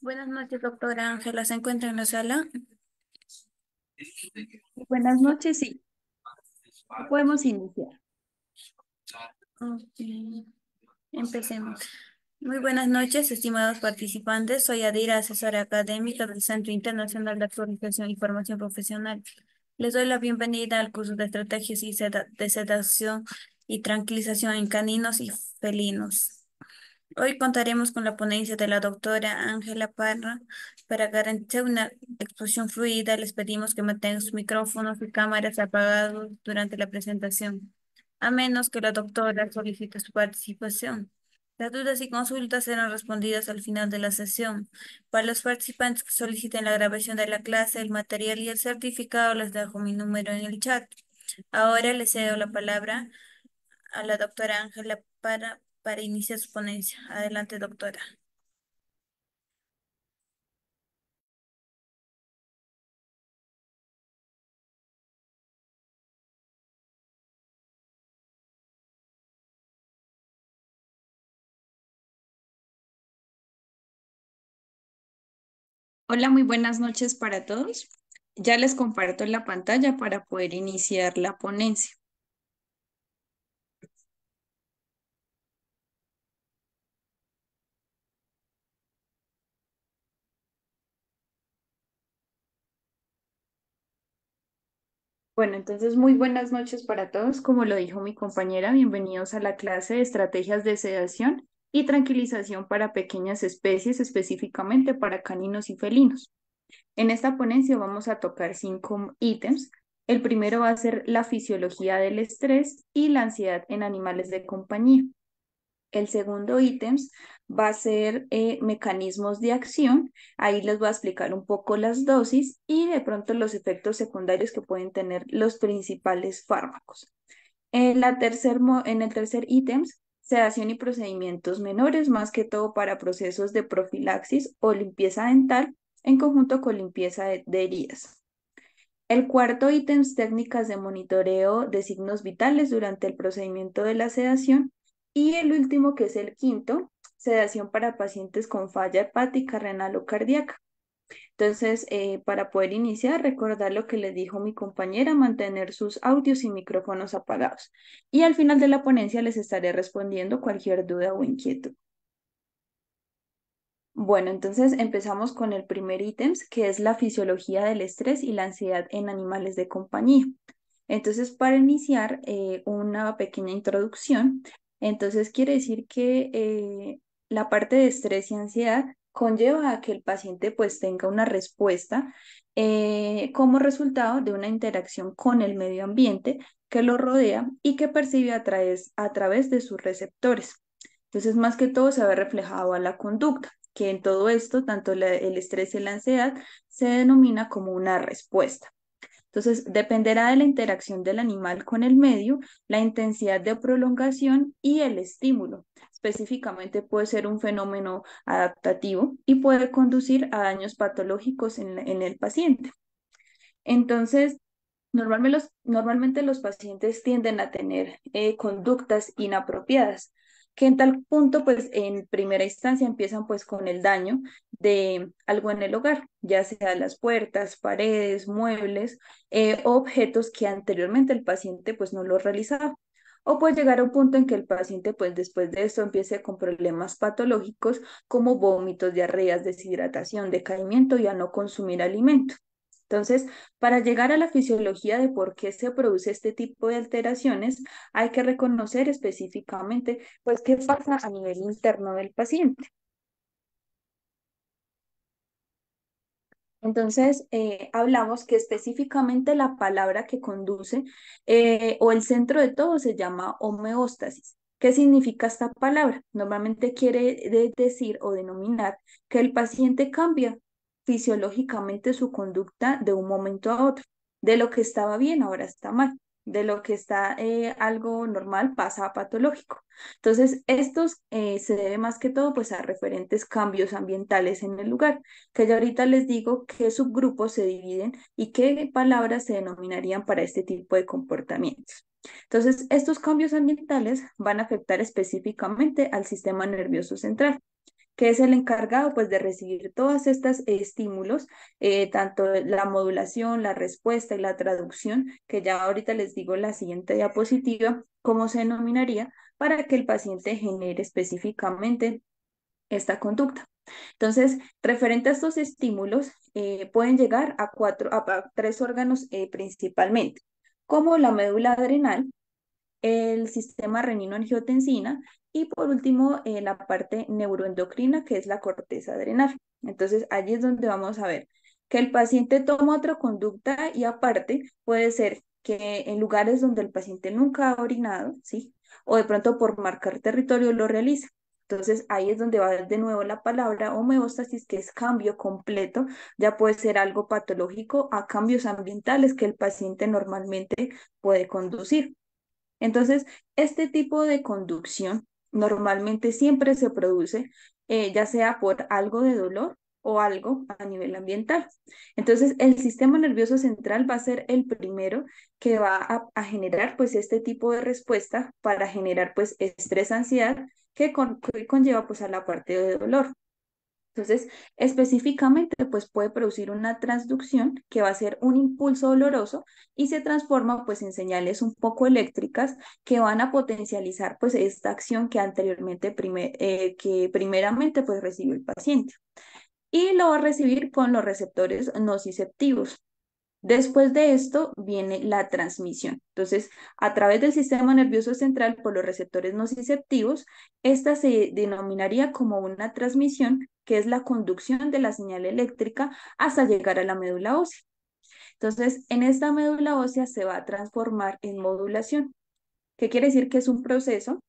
Buenas noches, doctora Ángela. ¿Se encuentra en la sala? Buenas noches, sí. Podemos iniciar. Okay. Empecemos. Muy buenas noches, estimados participantes. Soy Adira, asesora académica del Centro Internacional de Actualización y Formación Profesional. Les doy la bienvenida al curso de estrategias de sedación y tranquilización en caninos y felinos. Hoy contaremos con la ponencia de la doctora Ángela Parra. Para garantizar una exposición fluida, les pedimos que mantengan sus micrófonos y cámaras apagados durante la presentación, a menos que la doctora solicite su participación. Las dudas y consultas serán respondidas al final de la sesión. Para los participantes que soliciten la grabación de la clase, el material y el certificado, les dejo mi número en el chat. Ahora les cedo la palabra a la doctora Ángela Parra para iniciar su ponencia. Adelante, doctora. Hola, muy buenas noches para todos. Ya les comparto la pantalla para poder iniciar la ponencia. Bueno, entonces muy buenas noches para todos. Como lo dijo mi compañera, bienvenidos a la clase de estrategias de sedación y tranquilización para pequeñas especies, específicamente para caninos y felinos. En esta ponencia vamos a tocar cinco ítems. El primero va a ser la fisiología del estrés y la ansiedad en animales de compañía. El segundo ítem va a ser eh, mecanismos de acción. Ahí les voy a explicar un poco las dosis y de pronto los efectos secundarios que pueden tener los principales fármacos. En, tercer, en el tercer ítem, sedación y procedimientos menores, más que todo para procesos de profilaxis o limpieza dental en conjunto con limpieza de, de heridas. El cuarto ítem, técnicas de monitoreo de signos vitales durante el procedimiento de la sedación y el último, que es el quinto, sedación para pacientes con falla hepática, renal o cardíaca. Entonces, eh, para poder iniciar, recordar lo que le dijo mi compañera, mantener sus audios y micrófonos apagados. Y al final de la ponencia les estaré respondiendo cualquier duda o inquietud. Bueno, entonces empezamos con el primer ítem, que es la fisiología del estrés y la ansiedad en animales de compañía. Entonces, para iniciar eh, una pequeña introducción, entonces quiere decir que eh, la parte de estrés y ansiedad conlleva a que el paciente pues tenga una respuesta eh, como resultado de una interacción con el medio ambiente que lo rodea y que percibe a través, a través de sus receptores. Entonces, más que todo se ve reflejado a la conducta, que en todo esto, tanto el estrés y la ansiedad se denomina como una respuesta. Entonces, dependerá de la interacción del animal con el medio, la intensidad de prolongación y el estímulo. Específicamente puede ser un fenómeno adaptativo y puede conducir a daños patológicos en, el paciente. Entonces, normalmente los, pacientes tienden a tener eh, conductas inapropiadas, que en tal punto, pues en primera instancia empiezan pues con el daño de algo en el hogar, ya sea las puertas, paredes, muebles eh, objetos que anteriormente el paciente pues no lo realizaba. O puede llegar a un punto en que el paciente pues después de esto empiece con problemas patológicos como vómitos, diarreas, deshidratación, decaimiento y a no consumir alimento. Entonces, para llegar a la fisiología de por qué se produce este tipo de alteraciones, hay que reconocer específicamente pues, qué pasa a nivel interno del paciente. Entonces, eh, hablamos que específicamente la palabra que conduce eh, o el centro de todo se llama homeostasis. ¿Qué significa esta palabra? Normalmente quiere decir o denominar que el paciente cambia fisiológicamente su conducta de un momento a otro. De lo que estaba bien, ahora está mal. De lo que está eh, algo normal pasa a patológico. Entonces, estos eh, se debe más que todo pues, a referentes cambios ambientales en el lugar, que ya ahorita les digo qué subgrupos se dividen y qué palabras se denominarían para este tipo de comportamientos. Entonces, estos cambios ambientales van a afectar específicamente al sistema nervioso central, que es el encargado pues de recibir todas estas estímulos, eh, tanto la modulación, la respuesta y la traducción, que ya ahorita les digo la siguiente diapositiva, cómo se denominaría para que el paciente genere específicamente esta conducta. Entonces, referente a estos estímulos, eh, pueden llegar a, cuatro, a, tres órganos eh, principalmente, como la médula adrenal, el sistema renino-angiotensina y por último, eh, la parte neuroendocrina, que es la corteza adrenal. Entonces, allí es donde vamos a ver que el paciente toma otra conducta y aparte puede ser que en lugares donde el paciente nunca ha orinado, ¿sí? O de pronto por marcar territorio lo realiza. Entonces ahí es donde va de nuevo la palabra homeostasis, que es cambio completo, ya puede ser algo patológico a cambios ambientales que el paciente normalmente puede conducir. Entonces, este tipo de conducción normalmente siempre se produce eh, ya sea por algo de dolor o algo a nivel ambiental. Entonces, el sistema nervioso central va a ser el primero que va a, generar pues este tipo de respuesta para generar pues estrés, ansiedad que, conlleva pues a la parte de dolor. Entonces, específicamente, pues puede producir una transducción que va a ser un impulso doloroso y se transforma pues en señales un poco eléctricas que van a potencializar pues esta acción que anteriormente, eh, que primeramente pues recibió el paciente. Y lo va a recibir con los receptores nociceptivos. Después de esto viene la transmisión. Entonces, a través del sistema nervioso central por los receptores nociceptivos, esta se denominaría como una transmisión, que es la conducción de la señal eléctrica hasta llegar a la médula ósea. Entonces, en esta médula ósea se va a transformar en modulación, que quiere decir que es un proceso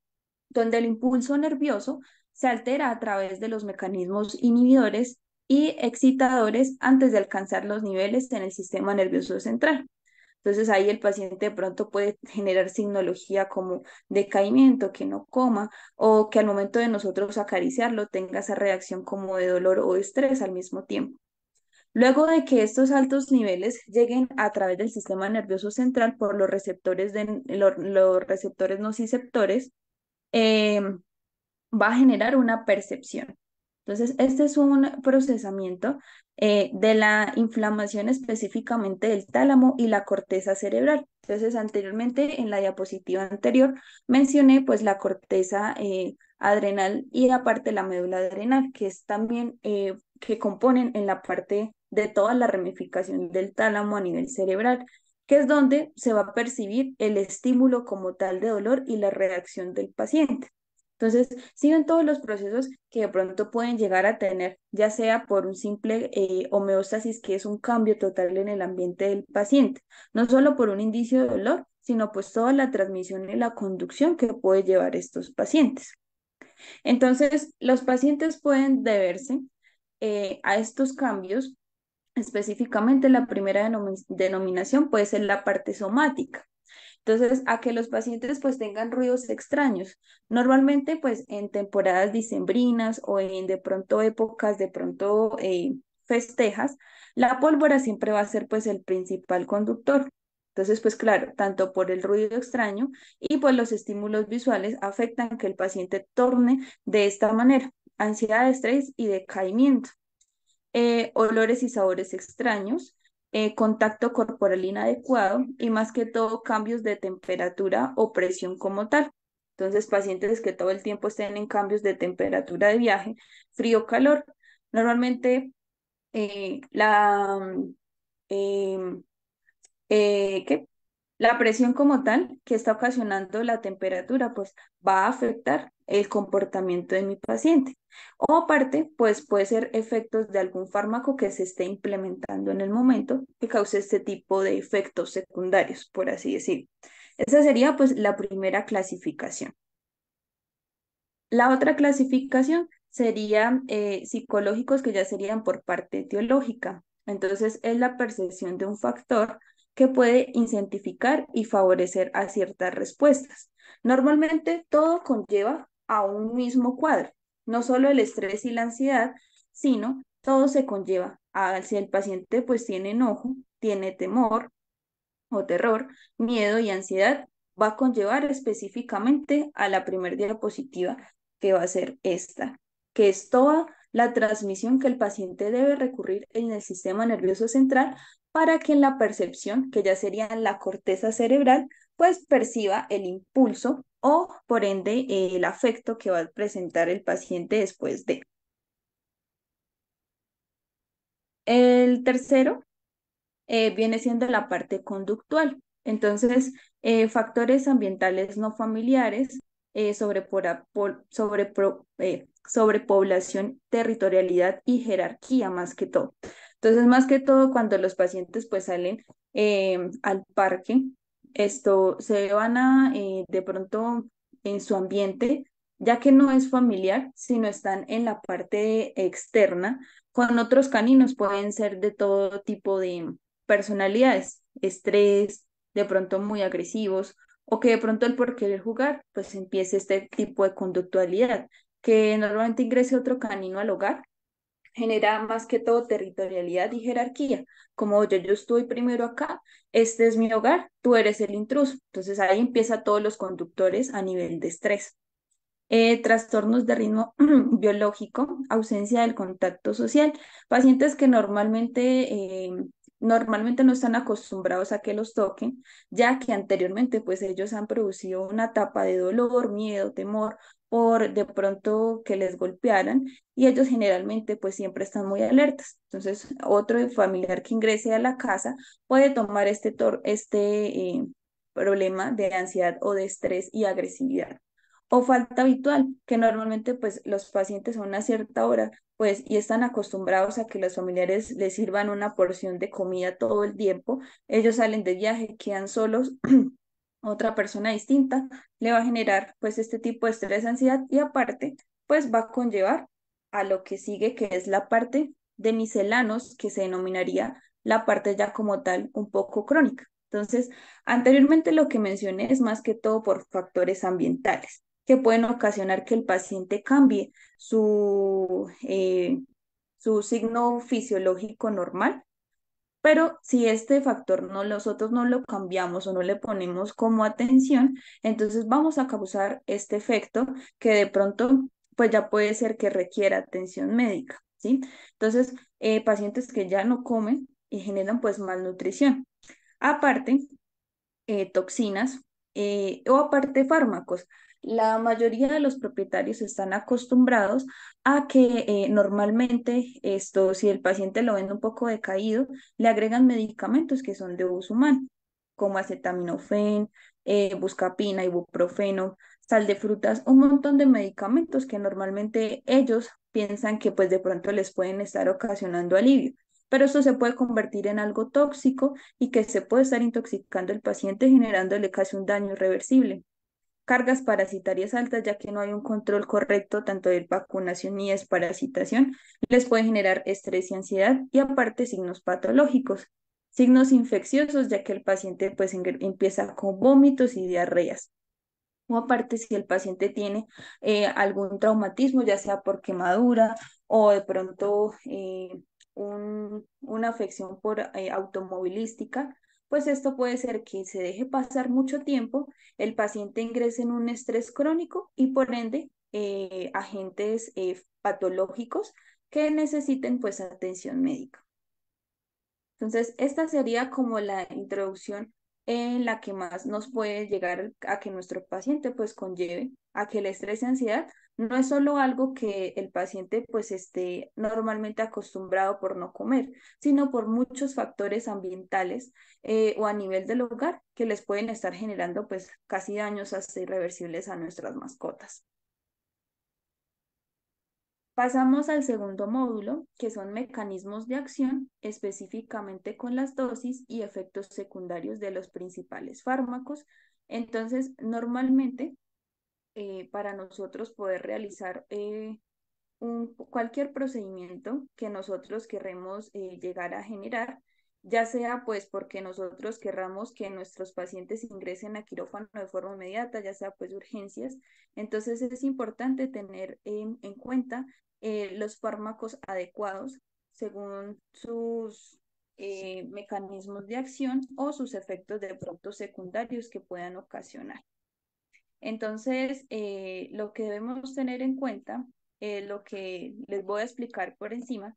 donde el impulso nervioso se altera a través de los mecanismos inhibidores y excitadores antes de alcanzar los niveles en el sistema nervioso central. Entonces ahí el paciente de pronto puede generar signología como decaimiento, que no coma, o que al momento de nosotros acariciarlo tenga esa reacción como de dolor o estrés al mismo tiempo. Luego de que estos altos niveles lleguen a través del sistema nervioso central por los receptores, de, los, receptores nociceptores, eh, va a generar una percepción. Entonces, este es un procesamiento eh, de la inflamación específicamente del tálamo y la corteza cerebral. Entonces, anteriormente, en la diapositiva anterior, mencioné pues la corteza eh, adrenal y aparte la médula adrenal, que es también eh, que componen en la parte de toda la ramificación del tálamo a nivel cerebral, que es donde se va a percibir el estímulo como tal de dolor y la reacción del paciente. Entonces, siguen todos los procesos que de pronto pueden llegar a tener, ya sea por un simple eh, homeostasis, que es un cambio total en el ambiente del paciente, no solo por un indicio de dolor, sino pues toda la transmisión y la conducción que puede llevar estos pacientes. Entonces, los pacientes pueden deberse eh, a estos cambios Específicamente, la primera denominación puede ser la parte somática, entonces, a que los pacientes pues tengan ruidos extraños. Normalmente pues en temporadas dicembrinas o en de pronto épocas de pronto eh, festejas, la pólvora siempre va a ser pues el principal conductor. Entonces, pues claro, tanto por el ruido extraño y pues los estímulos visuales afectan que el paciente torne de esta manera, ansiedad, estrés y decaimiento. Eh, olores y sabores extraños, eh, contacto corporal inadecuado y más que todo cambios de temperatura o presión como tal. Entonces, pacientes que todo el tiempo estén en cambios de temperatura de viaje, frío, calor. Normalmente, eh, la, em, eh, la presión como tal que está ocasionando la temperatura, pues va a afectar el comportamiento de mi paciente. O aparte, pues puede ser efectos de algún fármaco que se esté implementando en el momento que cause este tipo de efectos secundarios, por así decir. Esa sería pues la primera clasificación. La otra clasificación sería eh, psicológicos que ya serían por parte teológica, Entonces es la percepción de un factor que puede incentivar y favorecer a ciertas respuestas. Normalmente todo conlleva un mismo cuadro. No solo el estrés y la ansiedad, sino todo se conlleva a ah, si el paciente pues tiene enojo, tiene temor o terror, miedo y ansiedad, va a conllevar específicamente a la primera diapositiva que va a ser esta, que es toda la transmisión que el paciente debe recurrir en el sistema nervioso central para que en la percepción, que ya sería en la corteza cerebral, pues perciba el impulso o por ende eh, el afecto que va a presentar el paciente después de. El tercero eh, viene siendo la parte conductual. Entonces, eh, factores ambientales no familiares, sobrepoblación, sobre, sobre territorialidad y jerarquía más que todo. Entonces, más que todo, cuando los pacientes pues salen em, al parque, esto se van a eh, de pronto en su ambiente, ya que no es familiar, sino están en la parte externa con otros caninos, pueden ser de todo tipo de personalidades, estrés, de pronto muy agresivos, o que de pronto el por querer jugar, pues empiece este tipo de conductualidad, que normalmente ingrese otro canino al hogar genera más que todo territorialidad y jerarquía. Como yo yo estoy primero acá, este es mi hogar, tú eres el intruso. Entonces ahí empieza todos los conductores a nivel de estrés. Eh, trastornos de ritmo biológico, ausencia del contacto social, pacientes que normalmente, eh, normalmente no están acostumbrados a que los toquen, ya que anteriormente pues ellos han producido una tapa de dolor, miedo, temor por de pronto que les golpearan y ellos generalmente pues siempre están muy alertas. Entonces otro familiar que ingrese a la casa puede tomar este, este eh, problema de ansiedad o de estrés y agresividad o falta habitual, que normalmente pues los pacientes a una cierta hora pues y están acostumbrados a que los familiares les sirvan una porción de comida todo el tiempo, ellos salen de viaje, quedan solos otra persona distinta, le va a generar pues este tipo de estrés, ansiedad y aparte pues va a conllevar a lo que sigue que es la parte de miselanos que se denominaría la parte ya como tal un poco crónica. Entonces, anteriormente lo que mencioné es más que todo por factores ambientales que pueden ocasionar que el paciente cambie su, eh, su signo fisiológico normal pero si este factor no, nosotros no lo cambiamos o no le ponemos como atención, entonces vamos a causar este efecto que de pronto pues ya puede ser que requiera atención médica, ¿sí? Entonces, eh, pacientes que ya no comen y generan pues malnutrición. Aparte, eh, toxinas eh, o aparte fármacos. La mayoría de los propietarios están acostumbrados a que eh, normalmente esto, si el paciente lo ven un poco decaído, le agregan medicamentos que son de uso humano, como acetaminofén, eh, buscapina, ibuprofeno, sal de frutas, un montón de medicamentos que normalmente ellos piensan que pues de pronto les pueden estar ocasionando alivio pero esto se puede convertir en algo tóxico y que se puede estar intoxicando al paciente generándole casi un daño irreversible cargas parasitarias altas, ya que no hay un control correcto tanto de vacunación y desparasitación, les puede generar estrés y ansiedad y aparte signos patológicos, signos infecciosos, ya que el paciente pues empieza con vómitos y diarreas. O aparte si el paciente tiene eh, algún traumatismo, ya sea por quemadura o de pronto eh, una afección por eh, automovilística, pues esto puede ser que se deje pasar mucho tiempo, el paciente ingrese en un estrés crónico y por ende eh, agentes eh, patológicos que necesiten pues atención médica. Entonces, esta sería como la introducción en la que más nos puede llegar a que nuestro paciente pues conlleve a que el estrés y ansiedad no es solo algo que el paciente pues esté normalmente acostumbrado por no comer, sino por muchos factores ambientales eh, o a nivel del hogar que les pueden estar generando pues casi daños hasta irreversibles a nuestras mascotas. Pasamos al segundo módulo, que son mecanismos de acción, específicamente con las dosis y efectos secundarios de los principales fármacos. Entonces, normalmente eh, para nosotros poder realizar eh, un, cualquier procedimiento que nosotros queremos eh, llegar a generar, ya sea pues porque nosotros querramos que nuestros pacientes ingresen a quirófano de forma inmediata, ya sea pues urgencias. Entonces es importante tener em, en, cuenta los fármacos adecuados según sus mecanismos de acción o sus efectos de productos secundarios que puedan ocasionar. Entonces, eh, lo que debemos tener en cuenta, eh, lo que les voy a explicar por encima,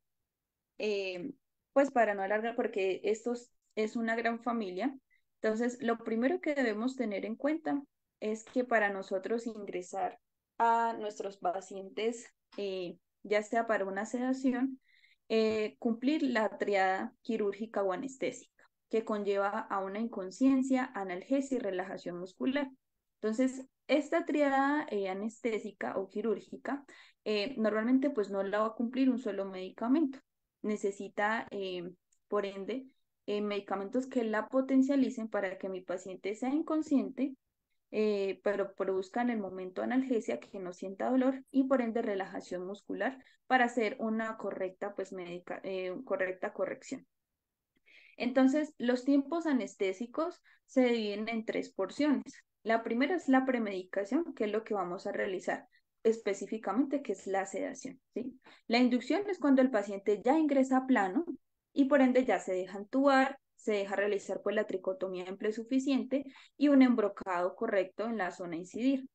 eh, pues para no alargar, porque esto es una gran familia, entonces lo primero que debemos tener en cuenta es que para nosotros ingresar a nuestros pacientes, ya sea para una sedación, cumplir la triada quirúrgica o anestésica, que conlleva a una inconsciencia, analgesia y relajación muscular. Entonces, esta triada eh, anestésica o quirúrgica eh, normalmente pues no la va a cumplir un solo medicamento. Necesita, eh, por ende, medicamentos que la potencialicen para que mi paciente sea inconsciente, pero produzca en el momento analgesia que no sienta dolor y por ende relajación muscular para hacer una correcta, pues, correcta corrección. Entonces, los tiempos anestésicos se dividen en tres porciones. La primera es la premedicación, que es lo que vamos a realizar específicamente, que es la sedación. ¿sí? La inducción es cuando el paciente ya ingresa a plano y por ende ya se deja entubar, se deja realizar pues la tricotomía en suficiente y un embrocado correcto en la zona incidir.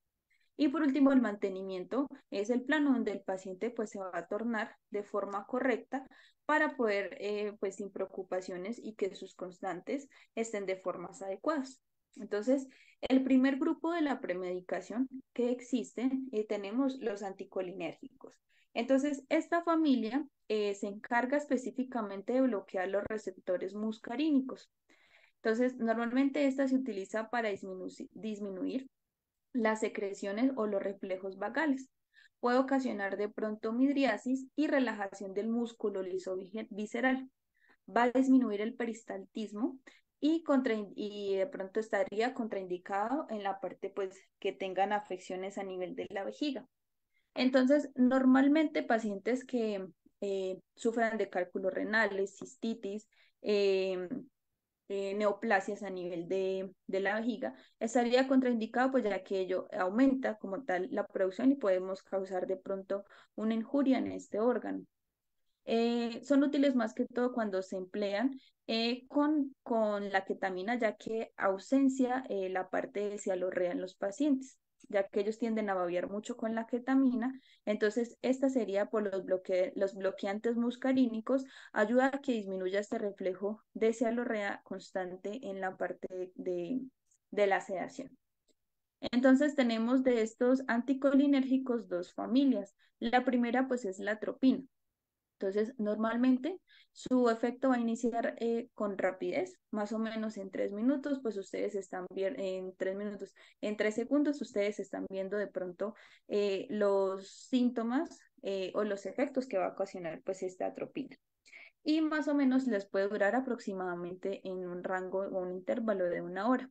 Y por último, el mantenimiento es el plano donde el paciente pues se va a tornar de forma correcta para poder eh, pues sin preocupaciones y que sus constantes estén de formas adecuadas. Entonces, el primer grupo de la premedicación que existe eh, tenemos los anticolinérgicos. Entonces, esta familia eh, se encarga específicamente de bloquear los receptores muscarínicos. Entonces, normalmente esta se utiliza para disminuir las secreciones o los reflejos vagales. Puede ocasionar de pronto midriasis y relajación del músculo liso visceral. Va a disminuir el peristaltismo y, contra, y de pronto estaría contraindicado en la parte pues que tengan afecciones a nivel de la vejiga. Entonces, normalmente pacientes que eh, sufran de cálculos renales, cistitis, eh, eh, neoplasias a nivel de, la vejiga, estaría contraindicado pues ya que ello aumenta como tal la producción y podemos causar de pronto una injuria en este órgano. son útiles más que todo cuando se emplean eh, con, con, la ketamina, ya que ausencia eh, la parte de cialorrea en los pacientes, ya que ellos tienden a babear mucho con la ketamina. Entonces, esta sería por los, los bloqueantes muscarínicos, ayuda a que disminuya este reflejo de cialorrea constante en la parte de, de la sedación. Entonces tenemos de estos anticolinérgicos dos familias. La primera pues es la tropina. Entonces, normalmente su efecto va a iniciar eh, con rapidez, más o menos en tres minutos, pues ustedes están viendo, en tres minutos, en tres segundos ustedes están viendo de pronto eh, los síntomas eh, o los efectos que va a ocasionar pues esta atropina. Y más o menos les puede durar aproximadamente en un rango o un intervalo de una hora.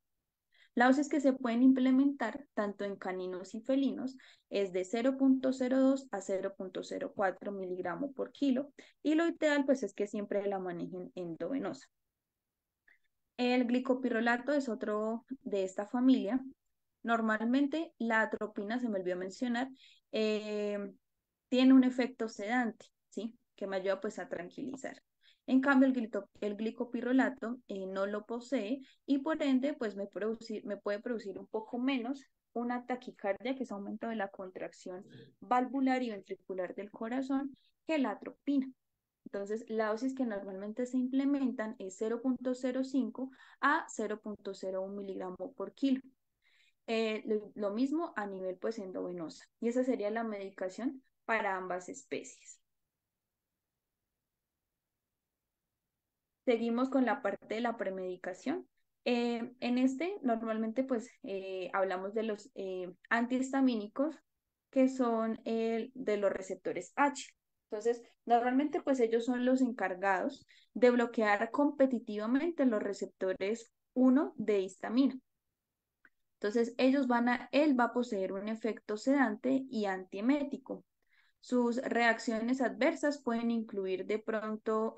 La dosis que se pueden implementar tanto en caninos y felinos es de 0.02 a 0.04 miligramos por kilo y lo ideal pues es que siempre la manejen endovenosa. El glicopirolato es otro de esta familia. Normalmente la atropina, se me olvidó mencionar, eh, tiene un efecto sedante, ¿sí? Que me ayuda pues a tranquilizar. En cambio, el, eh, no lo posee y por ende, pues me, puede producir un poco menos una taquicardia, que es aumento de la contracción valvular y ventricular del corazón, que la atropina. Entonces, la dosis que normalmente se implementan es 0.05 a 0.01 miligramo por kilo. Eh, lo, lo mismo a nivel pues endovenosa. Y esa sería la medicación para ambas especies. Seguimos con la parte de la premedicación. Eh, en este normalmente pues eh, hablamos de los eh, antihistamínicos que son el de los receptores H. Entonces, normalmente pues ellos son los encargados de bloquear competitivamente los receptores 1 de histamina. Entonces, ellos van a, él va a poseer un efecto sedante y antiemético. Sus reacciones adversas pueden incluir de pronto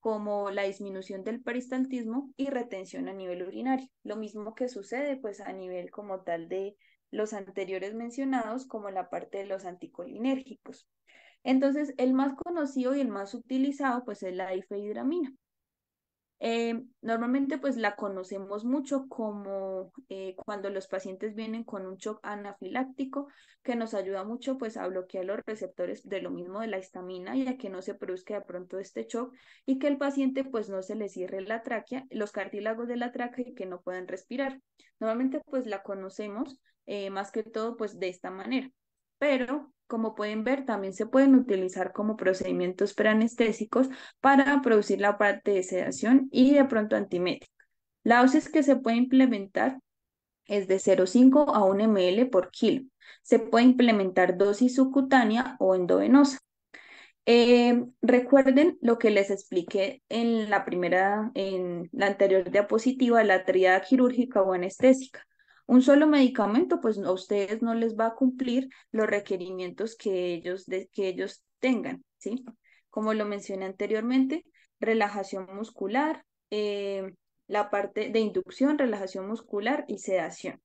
como la disminución del peristaltismo y retención a nivel urinario. Lo mismo que sucede pues a nivel como tal de los anteriores mencionados como la parte de los anticolinérgicos. Entonces, el más conocido y el más utilizado pues es la difeidramina. Eh, normalmente pues la conocemos mucho como eh, cuando los pacientes vienen con un shock anafiláctico que nos ayuda mucho pues a bloquear los receptores de lo mismo de la histamina y a que no se produzca de pronto este shock y que el paciente pues no se le cierre la tráquea, los cartílagos de la tráquea y que no puedan respirar. Normalmente pues la conocemos eh, más que todo pues de esta manera, pero como pueden ver, también se pueden utilizar como procedimientos preanestésicos para producir la parte de sedación y de pronto antimétrica. La dosis que se puede implementar es de 0,5 a 1 ml por kilo. Se puede implementar dosis subcutánea o endovenosa. Eh, recuerden lo que les expliqué en la primera, en la anterior diapositiva, la tríada quirúrgica o anestésica. Un solo medicamento, pues a ustedes no les va a cumplir los requerimientos que ellos, que ellos tengan, ¿sí? Como lo mencioné anteriormente, relajación muscular, eh, la parte de inducción, relajación muscular y sedación,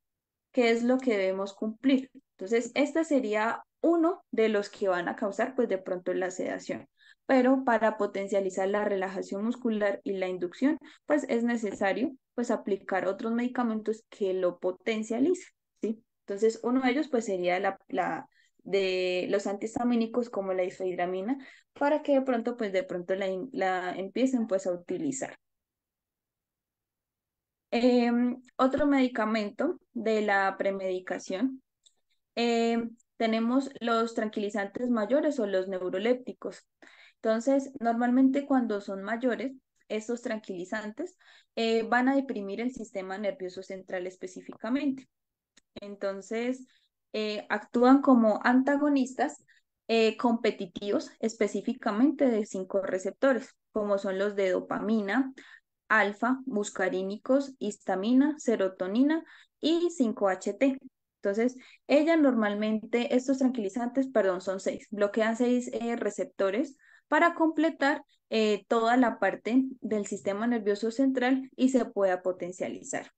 ¿Qué es lo que debemos cumplir. Entonces, este sería uno de los que van a causar, pues de pronto, la sedación. Pero para potencializar la relajación muscular y la inducción, pues es necesario pues aplicar otros medicamentos que lo potencialicen, ¿sí? Entonces, uno de ellos pues sería la, de los antihistamínicos como la isoidramina para que de pronto pues de pronto la, empiecen pues a utilizar. Em, otro medicamento de la premedicación. Em, tenemos los tranquilizantes mayores o los neurolépticos. Entonces, normalmente cuando son mayores, estos tranquilizantes eh, van a deprimir el sistema nervioso central específicamente. Entonces, eh, actúan como antagonistas eh, competitivos específicamente de cinco receptores, como son los de dopamina, alfa, muscarínicos, histamina, serotonina y 5-HT. Entonces, ella normalmente, estos tranquilizantes, perdón, son seis, bloquean seis receptores para completar eh, toda la parte del sistema nervioso central y se pueda potencializar.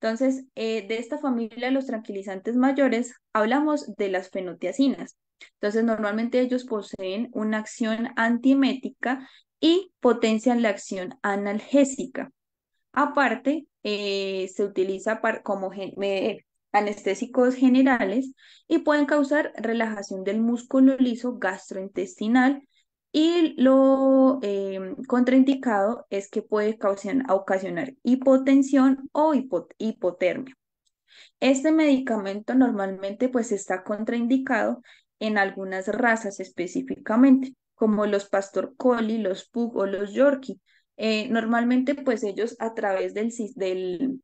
Entonces, eh, de esta familia de los tranquilizantes mayores, hablamos de las fenotiacinas. Entonces, normalmente ellos poseen una acción antimética y potencian la acción analgésica. Aparte, eh, se utiliza como anestésicos generales y pueden causar relajación del músculo liso gastrointestinal y lo em, contraindicado es que puede causar, ocasionar hipotensión o hipotermia. Este medicamento normalmente pues está contraindicado en algunas razas específicamente, como los pastor los pug o los yorkie. Eh, normalmente pues ellos a través del,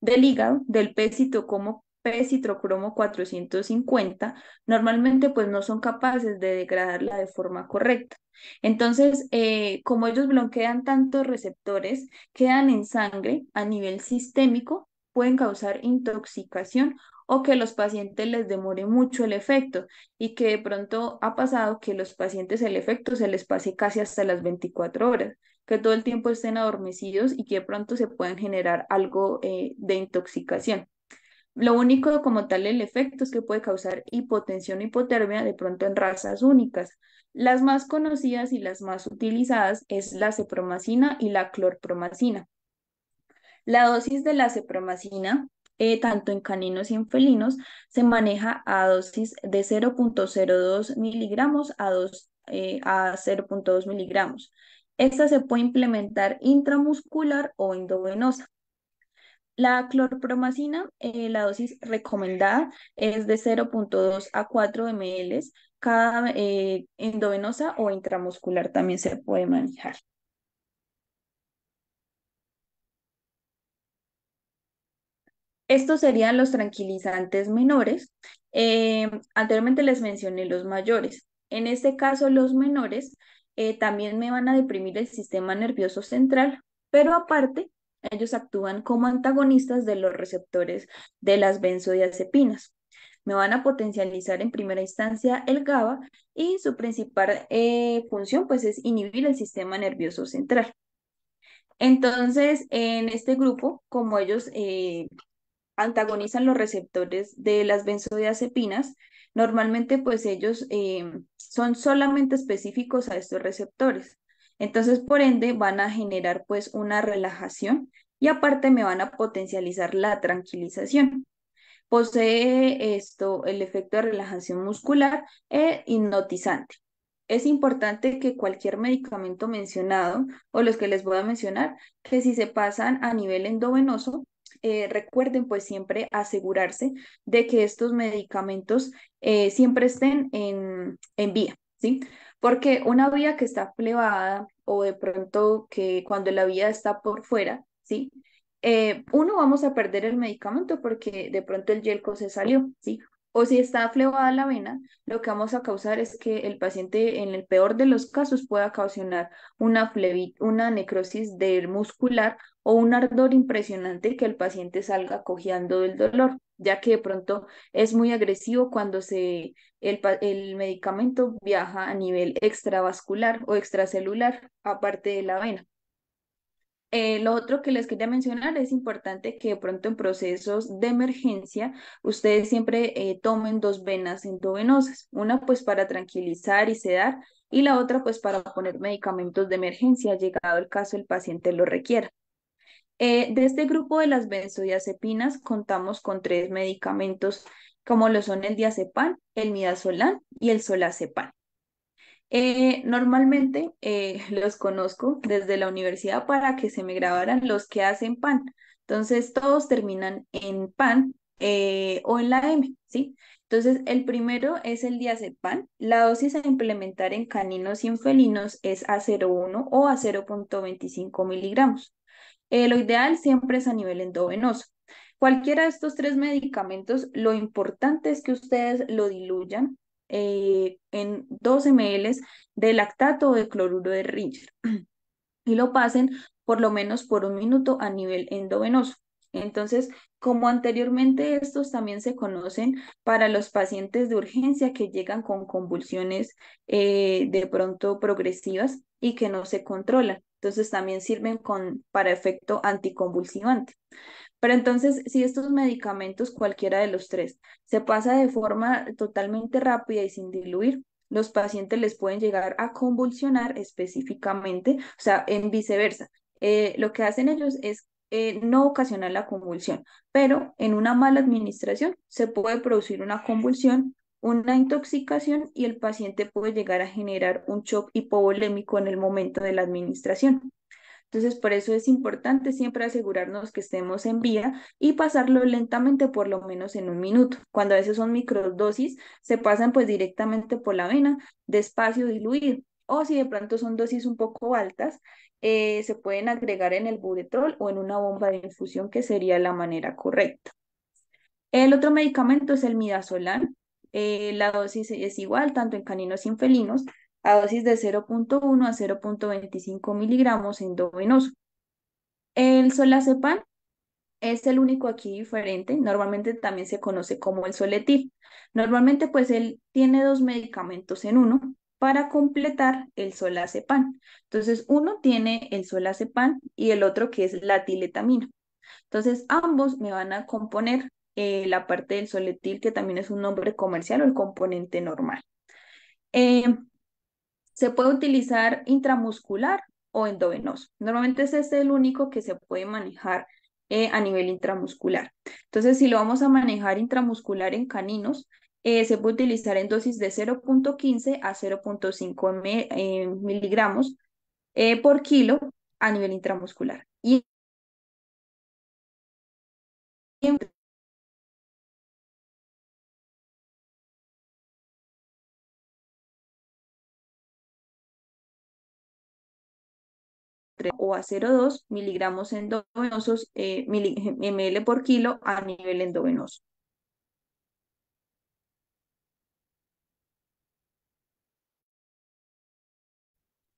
del hígado, del pésito como P-citrocromo 450, normalmente pues no son capaces de degradarla de forma correcta. Entonces, eh, como ellos bloquean tantos receptores, quedan en sangre a nivel sistémico, pueden causar intoxicación o que los pacientes les demore mucho el efecto y que de pronto ha pasado que los pacientes el efecto se les pase casi hasta las 24 horas, que todo el tiempo estén adormecidos y que de pronto se pueden generar algo eh, de intoxicación. Lo único como tal el efecto es que puede causar hipotensión o hipotermia de pronto en razas únicas. Las más conocidas y las más utilizadas es la cepromacina y la clorpromacina. La dosis de la cepromacina, eh, tanto en caninos y en felinos, se maneja a dosis de 0.02 miligramos a, eh, a 0.2 miligramos. Esta se puede implementar intramuscular o endovenosa. La clorpromacina, eh, la dosis recomendada es de 0.2 a 4 ml cada eh, endovenosa o intramuscular también se puede manejar. Estos serían los tranquilizantes menores. Eh, anteriormente les mencioné los mayores. En este caso, los menores también me van a deprimir el sistema nervioso central, pero aparte ellos actúan como antagonistas de los receptores de las benzodiazepinas. Me van a potencializar en primera instancia el GABA y su principal eh, función pues es inhibir el sistema nervioso central. Entonces, en este grupo, como ellos eh, antagonizan los receptores de las benzodiazepinas, normalmente pues ellos eh, son solamente específicos a estos receptores. Entonces, por ende, van a generar pues una relajación y aparte me van a potencializar la tranquilización. Posee esto el efecto de relajación muscular e hipnotizante. Es importante que cualquier medicamento mencionado o los que les voy a mencionar, que si se pasan a nivel endovenoso, eh, recuerden pues siempre asegurarse de que estos medicamentos eh, siempre estén en, en vía, ¿sí? Porque una vía que está plebada o de pronto que cuando la vida está por fuera, ¿sí? Eh, uno, vamos a perder el medicamento porque de pronto el yelco se salió, ¿sí? O si está aflevada la vena, lo que vamos a causar es que el paciente, en el peor de los casos, pueda causar una, una necrosis del muscular o un ardor impresionante que el paciente salga cojeando del dolor, ya que de pronto es muy agresivo cuando se, el, medicamento viaja a nivel extravascular o extracelular, aparte de la vena. Eh, lo otro que les quería mencionar es importante que de pronto en procesos de emergencia ustedes siempre eh, tomen dos venas endovenosas, una pues para tranquilizar y sedar y la otra pues para poner medicamentos de emergencia llegado el caso el paciente lo requiera. Eh, de este grupo de las benzodiazepinas contamos con tres medicamentos como lo son el diazepam, el midazolam y el solazepam. Eh, normalmente eh, los conozco desde la universidad para que se me grabaran los que hacen pan. Entonces todos terminan en pan o en la M, ¿sí? Entonces el primero es el diazepam. La dosis a implementar en caninos y felinos es a 0,1 o a 0.25 miligramos. Eh, lo ideal siempre es a nivel endovenoso. Cualquiera de estos tres medicamentos, lo importante es que ustedes lo diluyan eh, en 2 ml de lactato o de cloruro de Ringer y lo pasen por lo menos por un minuto a nivel endovenoso. Entonces, como anteriormente estos también se conocen para los pacientes de urgencia que llegan con convulsiones eh, de pronto progresivas y que no se controlan. Entonces también sirven con, para efecto anticonvulsivante. Pero entonces, si estos medicamentos, cualquiera de los tres, se pasa de forma totalmente rápida y sin diluir, los pacientes les pueden llegar a convulsionar específicamente, o sea, en viceversa. Eh, lo que hacen ellos es eh, no ocasionar la convulsión, pero en una mala administración se puede producir una convulsión una intoxicación y el paciente puede llegar a generar un shock hipovolémico en el momento de la administración. Entonces, por eso es importante siempre asegurarnos que estemos en vía y pasarlo lentamente, por lo menos en un minuto. Cuando a veces son microdosis, se pasan pues directamente por la vena, despacio, diluido. O si de pronto son dosis un poco altas, eh, se pueden agregar en el buretrol o en una bomba de infusión, que sería la manera correcta. El otro medicamento es el midazolam, eh, la dosis es igual tanto en caninos y en felinos, a dosis de 0.1 a 0.25 miligramos endovenoso. El solacepan es el único aquí diferente, normalmente también se conoce como el soletil. Normalmente pues él tiene dos medicamentos en uno para completar el solacepan Entonces uno tiene el solacepan y el otro que es la tiletamina. Entonces ambos me van a componer eh, la parte del soletil, que también es un nombre comercial o el componente normal. Eh, se puede utilizar intramuscular o endovenoso. Normalmente es este el único que se puede manejar eh, a nivel intramuscular. Entonces, si lo vamos a manejar intramuscular en caninos, se puede utilizar en dosis de 0.15 a 0.5 miligramos por kilo a nivel intramuscular. Y o a 0,2 miligramos endovenosos eh, ml por kilo a nivel endovenoso.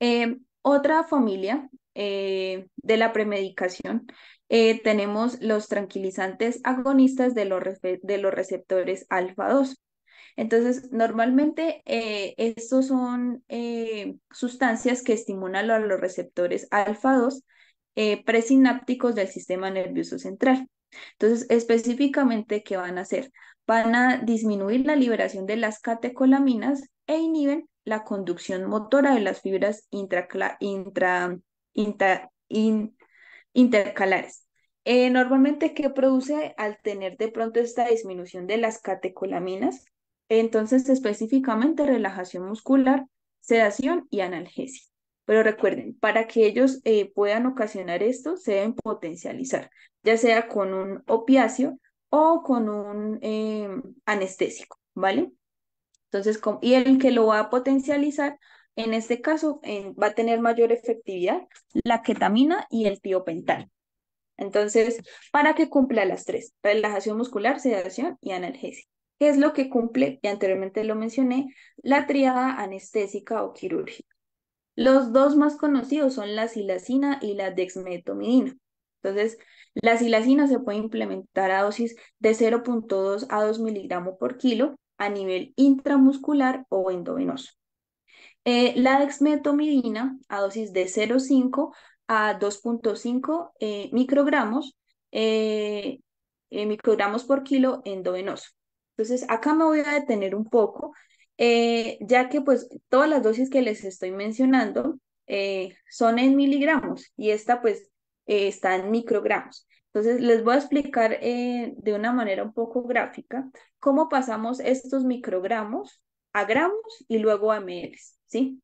Em, otra familia eh, de la premedicación, eh, tenemos los tranquilizantes agonistas de los, de los receptores alfa-2. Entonces, normalmente eh, estos son eh, sustancias que estimulan a los receptores alfa 2 eh, presinápticos del sistema nervioso central. Entonces, específicamente, ¿qué van a hacer? Van a disminuir la liberación de las catecolaminas e inhiben la conducción motora de las fibras intercalares. normalmente, ¿qué produce al tener de pronto esta disminución de las catecolaminas? Entonces, específicamente relajación muscular, sedación y analgesia. Pero recuerden, para que ellos eh, puedan ocasionar esto, se deben potencializar, ya sea con un opiáceo o con un em, anestésico, ¿vale? Entonces, y el que lo va a potencializar, en este caso, va a tener mayor efectividad la ketamina y el tiopental. Entonces, para que cumpla las tres, relajación muscular, sedación y analgesia es lo que cumple, y anteriormente lo mencioné, la triada anestésica o quirúrgica. Los dos más conocidos son la silacina y la dexmetomidina. Entonces, la silacina se puede implementar a dosis de 0.2 a 2 miligramos por kilo a nivel intramuscular o endovenoso. Eh, la dexmetomidina a dosis de 0.5 a 2.5 eh, microgramos, eh, microgramos por kilo endovenoso. Entonces, acá me voy a detener un poco, eh, ya que pues todas las dosis que les estoy mencionando eh, son en miligramos y esta pues eh, está en microgramos. Entonces, les voy a explicar de una manera un poco gráfica cómo pasamos estos microgramos a gramos y luego a ml, ¿sí?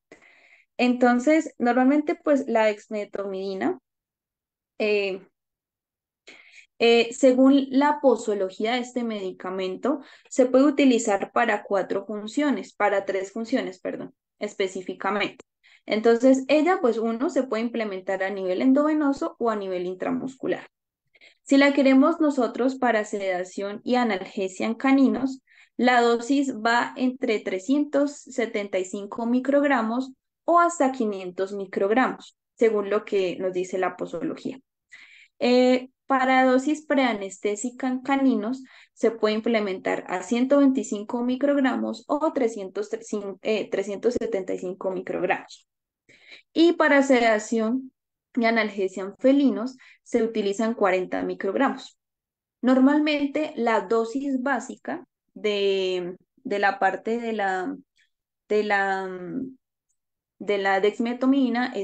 Entonces, normalmente pues la exmetomidina eh, eh, según la posología de este medicamento, se puede utilizar para cuatro funciones, para tres funciones, perdón, específicamente. Entonces, ella, pues uno, se puede implementar a nivel endovenoso o a nivel intramuscular. Si la queremos nosotros para sedación y analgesia en caninos, la dosis va entre 375 microgramos o hasta 500 microgramos, según lo que nos dice la posología. Eh, para dosis preanestésica en caninos se puede implementar a 125 microgramos o 375 eh, microgramos. Y para sedación y analgesia en felinos se utilizan 40 microgramos. Normalmente la dosis básica de, la parte de la, de la, de la es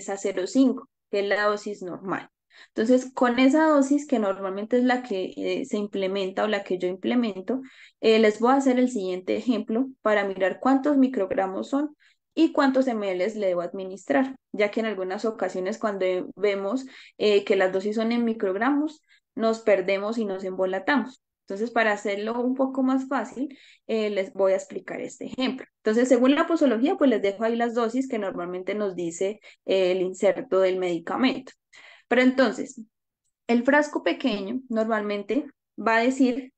a 0,5, que es la dosis normal. Entonces, con esa dosis, que normalmente es la que eh, se implementa o la que yo implemento, eh, les voy a hacer el siguiente ejemplo para mirar cuántos microgramos son y cuántos ml le debo administrar, ya que en algunas ocasiones cuando e, vemos eh, que las dosis son en microgramos, nos perdemos y nos embolatamos. Entonces, para hacerlo un poco más fácil, les voy a explicar este ejemplo. Entonces, según la posología, pues les dejo ahí las dosis que normalmente nos dice el inserto del medicamento. Pero entonces, el frasco pequeño normalmente va a decir,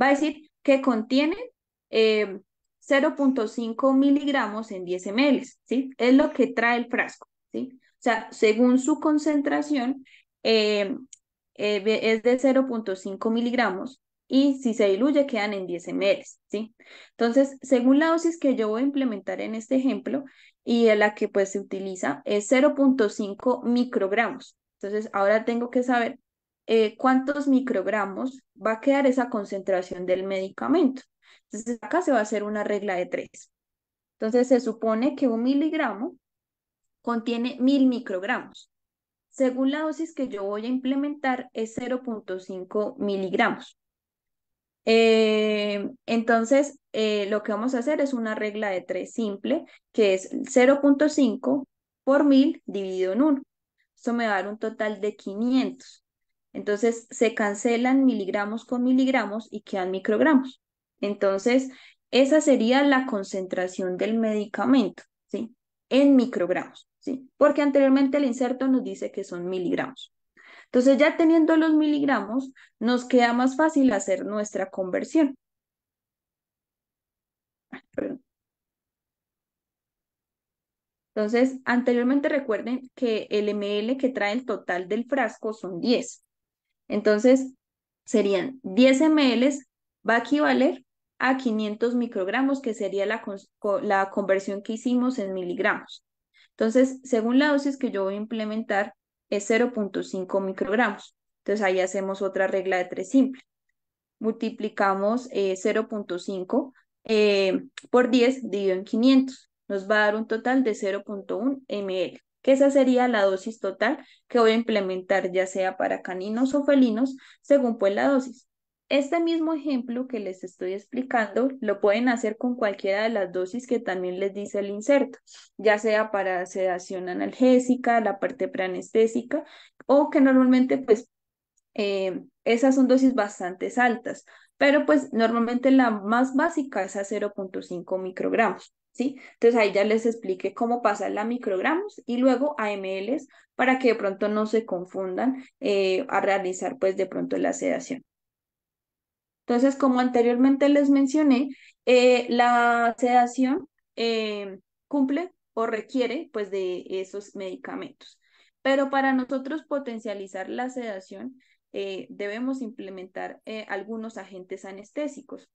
va a decir que contiene 0.5 eh, miligramos en 10 ml, ¿sí? Es lo que trae el frasco, ¿sí? O sea, según su concentración, eh, eh, es de 0.5 miligramos y si se diluye quedan en 10 ml, ¿sí? Entonces, según la dosis que yo voy a implementar en este ejemplo, y la que pues se utiliza es 0.5 microgramos. Entonces ahora tengo que saber eh, cuántos microgramos va a quedar esa concentración del medicamento. Entonces acá se va a hacer una regla de tres. Entonces se supone que un miligramo contiene mil microgramos. Según la dosis que yo voy a implementar es 0.5 miligramos. Eh, entonces, eh, lo que vamos a hacer es una regla de 3 simple, que es 0.5 por 1000 dividido en 1. Esto me va a dar un total de 500. Entonces se cancelan miligramos con miligramos y quedan microgramos. Entonces, esa sería la concentración del medicamento, ¿sí? En microgramos, ¿sí? Porque anteriormente el inserto nos dice que son miligramos. Entonces, ya teniendo los miligramos, nos queda más fácil hacer nuestra conversión. Entonces, anteriormente recuerden que el ml que trae el total del frasco son 10. Entonces, serían 10 ml va a equivaler a 500 microgramos, que sería la, la conversión que hicimos en miligramos. Entonces, según la dosis que yo voy a implementar, es 0.5 microgramos. Entonces, ahí hacemos otra regla de tres simple. Multiplicamos eh, 0.5 eh, por 10 dividido en 500. Nos va a dar un total de 0.1 ml, que esa sería la dosis total que voy a implementar ya sea para caninos o felinos, según pues la dosis. Este mismo ejemplo que les estoy explicando lo pueden hacer con cualquiera de las dosis que también les dice el inserto, ya sea para sedación analgésica, la parte preanestésica o que normalmente pues eh, esas son dosis bastante altas pero pues normalmente la más básica es a 0.5 microgramos, ¿sí? Entonces ahí ya les expliqué cómo pasa la microgramos y luego a para que de pronto no se confundan eh, a realizar pues de pronto la sedación. Entonces, como anteriormente les mencioné, eh, la sedación eh, cumple o requiere pues de esos medicamentos. Pero para nosotros potencializar la sedación, eh, debemos implementar eh, algunos agentes anestésicos.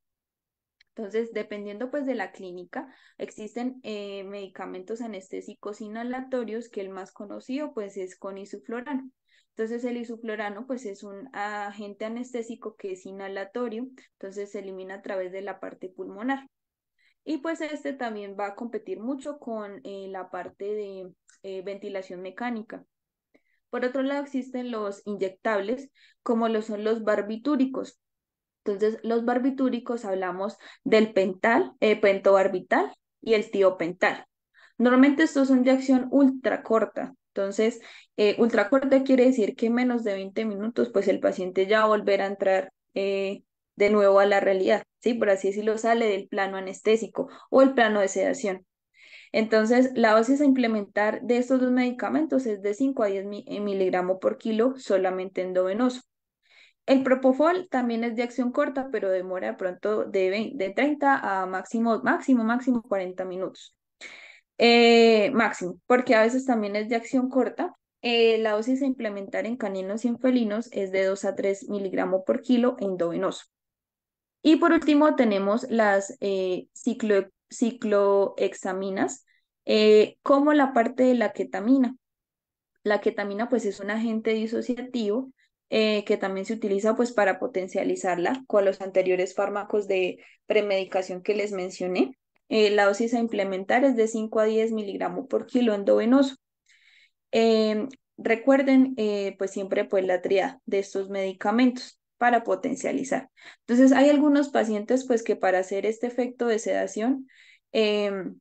Entonces, dependiendo pues de la clínica, existen eh, medicamentos anestésicos inhalatorios que el más conocido pues es con isuflorano. Entonces, el isuflorano pues es un agente anestésico que es inhalatorio, entonces se elimina a través de la parte pulmonar. Y pues este también va a competir mucho con la parte de ventilación mecánica. Por otro lado, existen los inyectables, como lo son los barbitúricos. Entonces, los barbitúricos hablamos del pental, eh, pentobarbital y el tiopental. Normalmente estos son de acción ultra corta. Entonces, eh, ultra corta quiere decir que en menos de 20 minutos, pues el paciente ya volverá a entrar eh, de nuevo a la realidad, ¿sí? Por así decirlo, sale del plano anestésico o el plano de sedación. Entonces, la dosis a implementar de estos dos medicamentos es de 5 a 10 eh, miligramos por kilo solamente endovenoso. El propofol también es de acción corta, pero demora de pronto de, de 30 a máximo, máximo, máximo 40 minutos. Eh, máximo, porque a veces también es de acción corta. Eh, la dosis a implementar en caninos y en felinos es de 2 a 3 miligramos por kilo endovenoso. Y por último tenemos las eh, ciclohexaminas, eh, como la parte de la ketamina. La ketamina pues es un agente disociativo eh, que también se utiliza pues para potencializarla con los anteriores fármacos de premedicación que les mencioné. Eh, la dosis a implementar es de 5 a 10 miligramos por kilo endovenoso. Em, recuerden pues siempre pues la triada de estos medicamentos para potencializar. Entonces, hay algunos pacientes pues que para hacer este efecto de sedación em,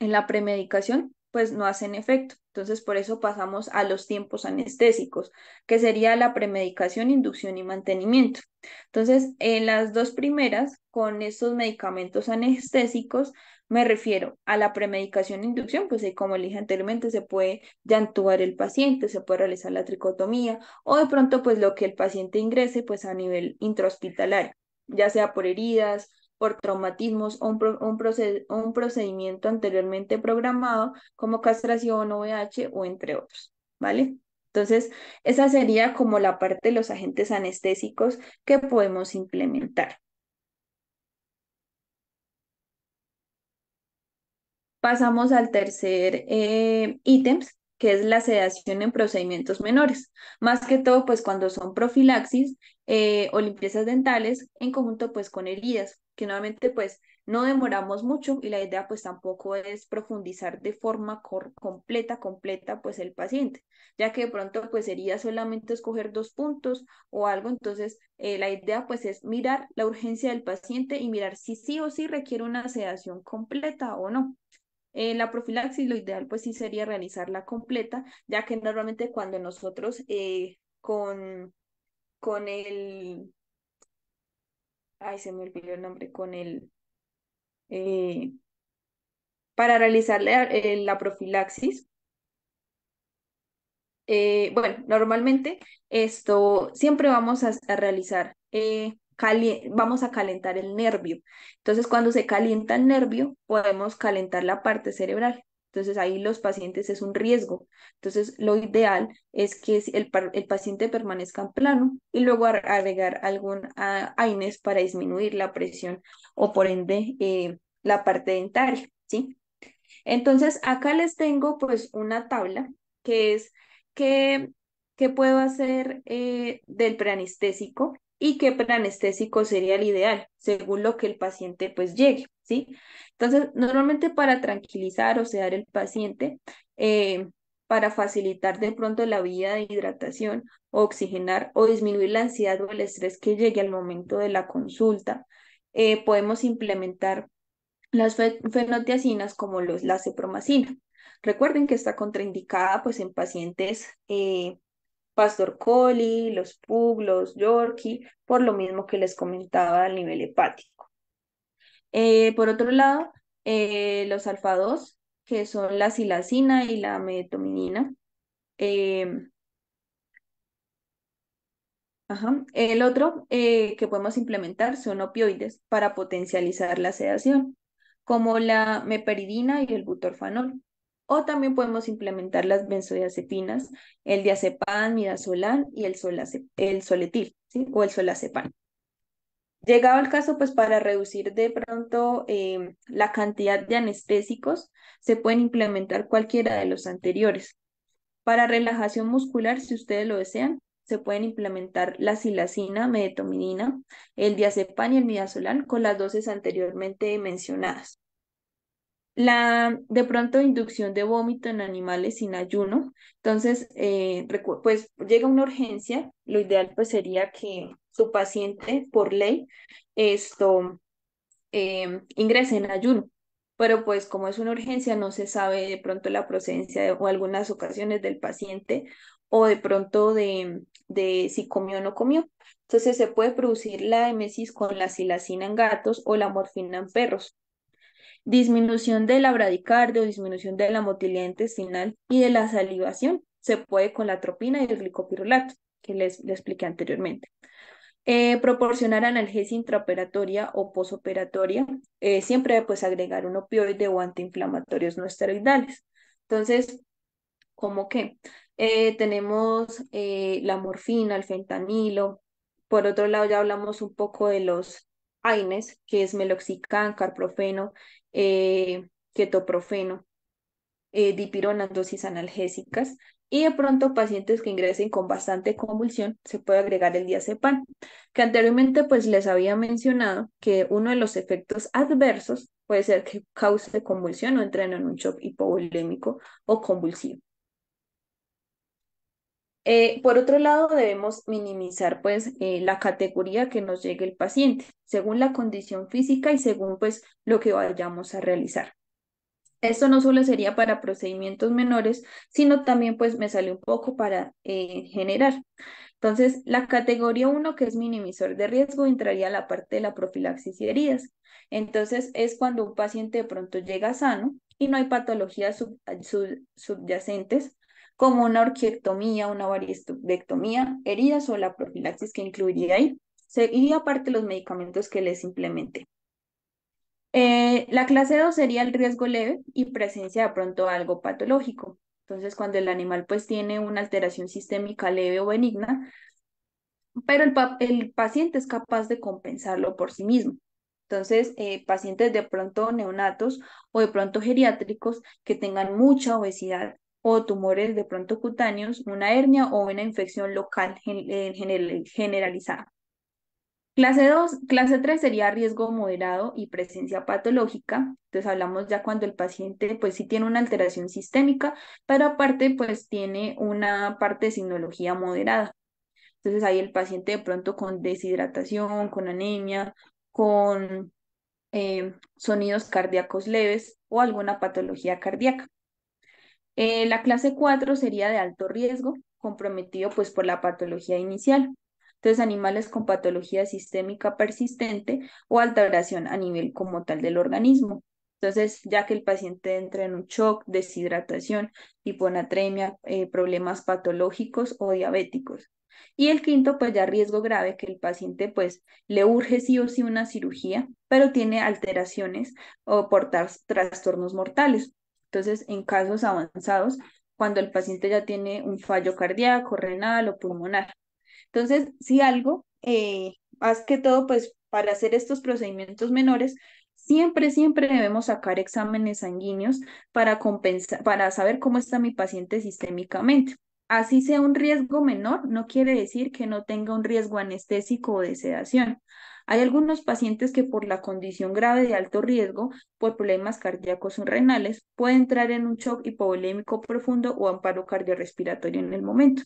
en la premedicación pues no hacen efecto. Entonces, por eso pasamos a los tiempos anestésicos, que sería la premedicación, inducción y mantenimiento. Entonces, en las dos primeras, con estos medicamentos anestésicos, me refiero a la premedicación e inducción, pues eh, como le dije anteriormente, se puede ya intubar el paciente, se puede realizar la tricotomía o de pronto pues lo que el paciente ingrese pues a nivel intrahospitalario, ya sea por heridas, por traumatismos o un, un, procedimiento anteriormente programado como castración, VH o entre otros, ¿vale? Entonces, esa sería como la parte de los agentes anestésicos que podemos implementar. Pasamos al tercer eh, ítem, que es la sedación en procedimientos menores. Más que todo, pues cuando son profilaxis eh, o limpiezas dentales en conjunto pues con heridas, que nuevamente pues no demoramos mucho y la idea pues tampoco es profundizar de forma completa, completa pues el paciente, ya que de pronto pues sería solamente escoger dos puntos o algo, entonces eh, la idea pues es mirar la urgencia del paciente y mirar si sí o sí requiere una sedación completa o no. Eh, la profilaxis, lo ideal pues sí sería realizarla completa, ya que normalmente cuando nosotros eh, con, con el, ay se me olvidó el nombre, con el, eh, para realizar la, profilaxis, bueno, normalmente esto siempre vamos a, a realizar vamos a calentar el nervio. Entonces, cuando se calienta el nervio, podemos calentar la parte cerebral. Entonces, ahí los pacientes es un riesgo. Entonces, lo ideal es que el, el paciente permanezca en plano y luego agregar algún AINES para disminuir la presión o por ende eh, la parte dentaria, ¿sí? Entonces, acá les tengo pues una tabla que es que, puedo hacer eh, del preanestésico, y qué anestésico sería el ideal, según lo que el paciente pues llegue, ¿sí? Entonces, normalmente para tranquilizar o sedar el paciente, eh, para facilitar de pronto la vía de hidratación, oxigenar o disminuir la ansiedad o el estrés que llegue al momento de la consulta, eh, podemos implementar las fenotiazinas como la cepromacina. Recuerden que está contraindicada pues en pacientes eh, Pastor Collie, los puglos, los por lo mismo que les comentaba al nivel hepático. Eh, por otro lado, eh, los alfa-2, que son la silacina y la metominina. Em, el otro eh, que podemos implementar son opioides para potencializar la sedación, como la meperidina y el butorfanol. O también podemos implementar las benzodiazepinas, el diazepam, midazolam y el, soletil, o el solazepam. Llegado al caso, pues para reducir de pronto em, la cantidad de anestésicos, se pueden implementar cualquiera de los anteriores. Para relajación muscular, si ustedes lo desean, se pueden implementar la silacina, medetomidina, el diazepam y el midazolam con las dosis anteriormente mencionadas. La de pronto inducción de vómito en animales sin ayuno. Entonces, eh, pues llega una urgencia, lo ideal pues sería que su paciente por ley esto em, ingrese en ayuno. Pero pues como es una urgencia, no se sabe de pronto la procedencia o algunas ocasiones del paciente o de pronto de, si comió o no comió. Entonces se puede producir la emesis con la silacina en gatos o la morfina en perros disminución de la bradicardia o disminución de la motilidad intestinal y de la salivación se puede con la tropina y el glicopirolato, que les, expliqué anteriormente. Eh, proporcionar analgesia intraoperatoria o posoperatoria, eh, siempre pues agregar un opioide o antiinflamatorios no esteroidales. Entonces, ¿cómo que eh, tenemos la morfina, el fentanilo, por otro lado ya hablamos un poco de los AINES, que es meloxicán, carprofeno, eh, ketoprofeno, eh, dipironas, dosis analgésicas. Y de pronto pacientes que ingresen con bastante convulsión se puede agregar el diazepam, que anteriormente pues les había mencionado que uno de los efectos adversos puede ser que cause convulsión o entren en un shock hipovolémico o convulsivo. Eh, por otro lado, debemos minimizar pues eh, la categoría que nos llegue el paciente, según la condición física y según pues lo que vayamos a realizar. Esto no solo sería para procedimientos menores, sino también pues me sale un poco para eh, generar. Entonces, la categoría 1, que es minimizador de riesgo, entraría a la parte de la profilaxis y heridas. Entonces, es cuando un paciente de pronto llega sano y no hay patologías subyacentes como una orquiectomía, una variestectomía, heridas o la profilaxis que incluiría ahí, y aparte los medicamentos que les implemente. Eh, la clase 2 sería el riesgo leve y presencia de pronto algo patológico. Entonces, cuando el animal pues tiene una alteración sistémica leve o benigna, pero el, paciente es capaz de compensarlo por sí mismo. Entonces, eh, pacientes de pronto neonatos o de pronto geriátricos que tengan mucha obesidad o tumores de pronto cutáneos, una hernia o una infección local generalizada. Clase 2, clase 3 sería riesgo moderado y presencia patológica. Entonces hablamos ya cuando el paciente pues sí tiene una alteración sistémica, pero aparte pues tiene una parte de sinología moderada. Entonces ahí el paciente de pronto con deshidratación, con anemia, con eh, sonidos cardíacos leves o alguna patología cardíaca. Eh, la clase 4 sería de alto riesgo, comprometido pues por la patología inicial. Entonces, animales con patología sistémica persistente o alteración a nivel como tal del organismo. Entonces, ya que el paciente entra en un shock, deshidratación, hiponatremia, eh, problemas patológicos o diabéticos. Y el quinto, pues ya riesgo grave, que el paciente pues le urge sí o sí una cirugía, pero tiene alteraciones o por trastornos mortales. Entonces, en casos avanzados, cuando el paciente ya tiene un fallo cardíaco, renal o pulmonar. Entonces, si algo, eh, más que todo, pues para hacer estos procedimientos menores, siempre, siempre debemos sacar exámenes sanguíneos para, compensar, para saber cómo está mi paciente sistémicamente. Así sea un riesgo menor, no quiere decir que no tenga un riesgo anestésico o de sedación. Hay algunos pacientes que por la condición grave de alto riesgo, por problemas cardíacos o renales, pueden entrar en un shock hipovolémico profundo o amparo cardiorrespiratorio en el momento.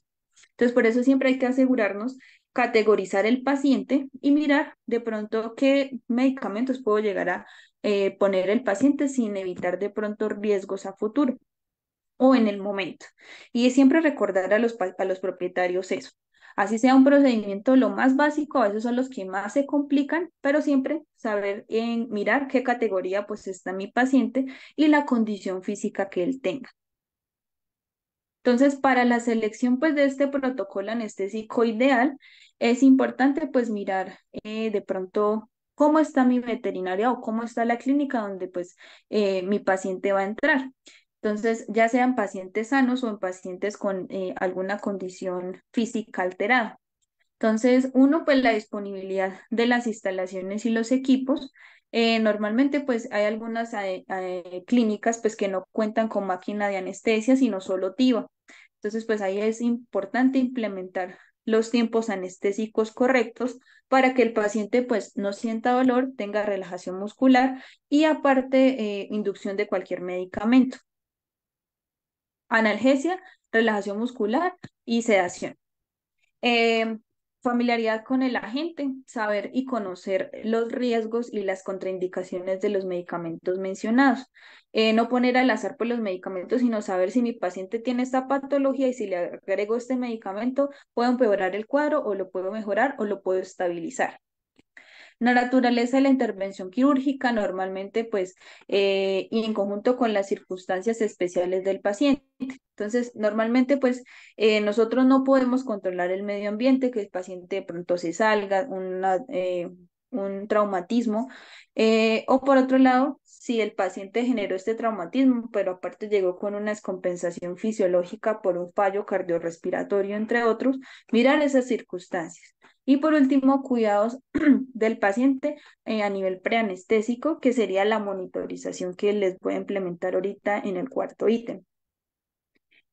Entonces, por eso siempre hay que asegurarnos, categorizar el paciente y mirar de pronto qué medicamentos puedo llegar a eh, poner el paciente sin evitar de pronto riesgos a futuro o en el momento. Y siempre recordar a los, a los propietarios eso, Así sea un procedimiento lo más básico, a veces son los que más se complican, pero siempre saber en mirar qué categoría pues está mi paciente y la condición física que él tenga. Entonces, para la selección pues, de este protocolo anestésico ideal, es importante pues mirar eh, de pronto cómo está mi veterinaria o cómo está la clínica donde pues eh, mi paciente va a entrar. Entonces, ya sean pacientes sanos o en pacientes con eh, alguna condición física alterada. Entonces, uno, pues la disponibilidad de las instalaciones y los equipos. Eh, normalmente, pues hay algunas eh, clínicas pues que no cuentan con máquina de anestesia, sino solo TIVA. Entonces, pues ahí es importante implementar los tiempos anestésicos correctos para que el paciente pues no sienta dolor, tenga relajación muscular y aparte inducción de cualquier medicamento analgesia, relajación muscular y sedación. Em, familiaridad con el agente, saber y conocer los riesgos y las contraindicaciones de los medicamentos mencionados. Eh, no poner al azar por los medicamentos, sino saber si mi paciente tiene esta patología y si le agrego este medicamento, puedo empeorar el cuadro o lo puedo mejorar o lo puedo estabilizar. La naturaleza de la intervención quirúrgica normalmente, pues, eh, y en conjunto con las circunstancias especiales del paciente. Entonces, normalmente, pues, eh, nosotros no podemos controlar el medio ambiente, que el paciente de pronto se salga, eh, un traumatismo. o por otro lado, si el paciente generó este traumatismo, pero aparte llegó con una descompensación fisiológica por un fallo cardiorrespiratorio, entre otros, mirar esas circunstancias. Y por último, cuidados del paciente eh, a nivel preanestésico, que sería la monitorización que les voy a implementar ahorita en el cuarto ítem.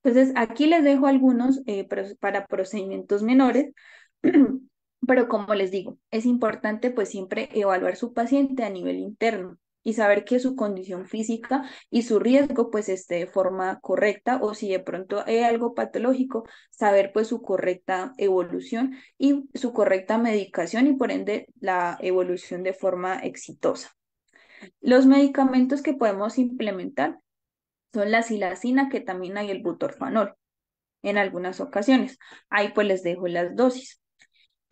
Entonces, aquí les dejo algunos eh, para procedimientos menores, pero como les digo, es importante pues siempre evaluar su paciente a nivel interno y saber que su condición física y su riesgo pues esté de forma correcta o si de pronto hay algo patológico, saber pues su correcta evolución y su correcta medicación y por ende la evolución de forma exitosa. Los medicamentos que podemos implementar son la silacina, ketamina y el butorfanol en algunas ocasiones. Ahí pues les dejo las dosis.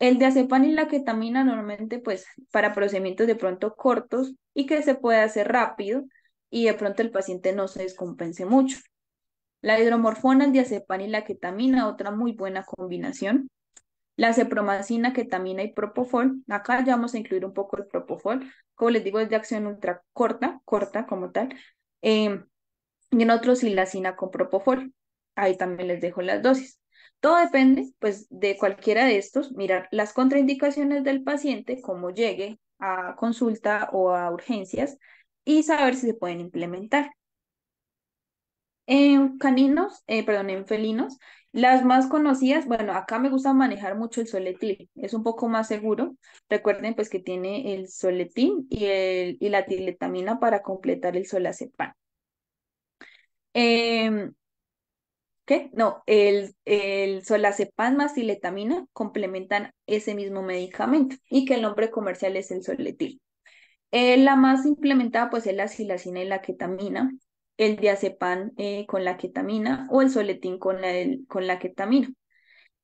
El diazepam y la ketamina normalmente pues para procedimientos de pronto cortos y que se puede hacer rápido y de pronto el paciente no se descompense mucho. La hidromorfona, el diazepam y la ketamina, otra muy buena combinación. La cepromacina, ketamina y propofol. Acá ya vamos a incluir un poco el propofol. Como les digo, es de acción ultra corta, corta como tal. Em, y en otros, silacina con propofol. Ahí también les dejo las dosis. Todo depende, pues, de cualquiera de estos, mirar las contraindicaciones del paciente, cómo llegue a consulta o a urgencias y saber si se pueden implementar. En caninos, eh, perdón, en felinos, las más conocidas, bueno, acá me gusta manejar mucho el soletil, es un poco más seguro. Recuerden pues que tiene el soletín y, el, y la tiletamina para completar el solacepan. Eh, em, no, el, el más siletamina complementan ese mismo medicamento y que el nombre comercial es el soletil. Eh, la más implementada pues es la silacina y la ketamina, el diazepam eh, con la ketamina o el soletín con la, con la ketamina.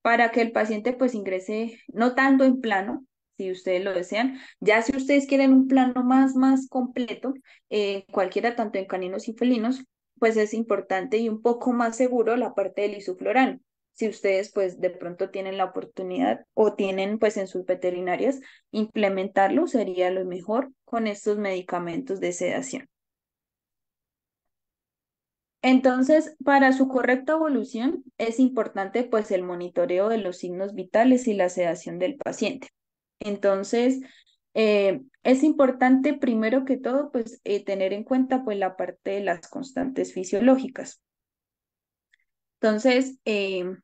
Para que el paciente pues ingrese no tanto en plano, si ustedes lo desean. Ya si ustedes quieren un plano más, más completo, eh, cualquiera, tanto en caninos y felinos, pues es importante y un poco más seguro la parte del isofloral. Si ustedes pues de pronto tienen la oportunidad o tienen pues en sus veterinarias, implementarlo sería lo mejor con estos medicamentos de sedación. Entonces, para su correcta evolución es importante pues el monitoreo de los signos vitales y la sedación del paciente. Entonces, eh, es importante, primero que todo, pues eh, tener en cuenta pues, la parte de las constantes fisiológicas. Entonces, eh,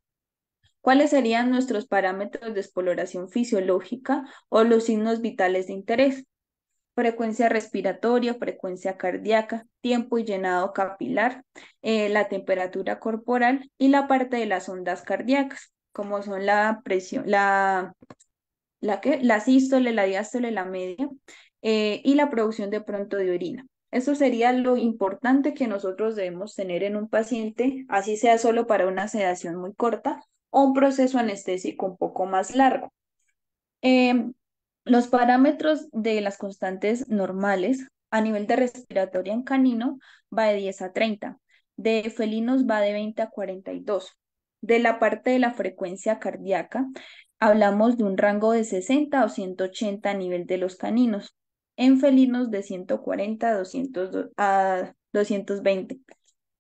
¿cuáles serían nuestros parámetros de exploración fisiológica o los signos vitales de interés? Frecuencia respiratoria, frecuencia cardíaca, tiempo y llenado capilar, la temperatura corporal y la parte de las ondas cardíacas, como son la presión, la la, que, la sístole, la diástole, la media eh, y la producción de pronto de orina. Eso sería lo importante que nosotros debemos tener en un paciente, así sea solo para una sedación muy corta o un proceso anestésico un poco más largo. Em, los parámetros de las constantes normales a nivel de respiratoria en canino va de 10 a 30, de felinos va de 20 a 42. De la parte de la frecuencia cardíaca, hablamos de un rango de 60 o 180 a nivel de los caninos, en felinos de 140 a, 220